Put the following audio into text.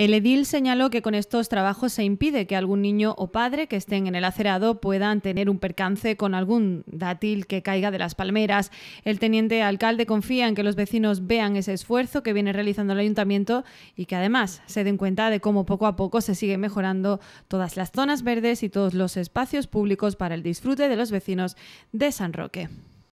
El edil señaló que con estos trabajos se impide que algún niño o padre que estén en el acerado puedan tener un percance con algún dátil que caiga de las palmeras. El teniente alcalde confía en que los vecinos vean ese esfuerzo que viene realizando el ayuntamiento y que además se den cuenta de cómo poco a poco se sigue mejorando todas las zonas verdes y todos los espacios públicos para el disfrute de los vecinos de San Roque.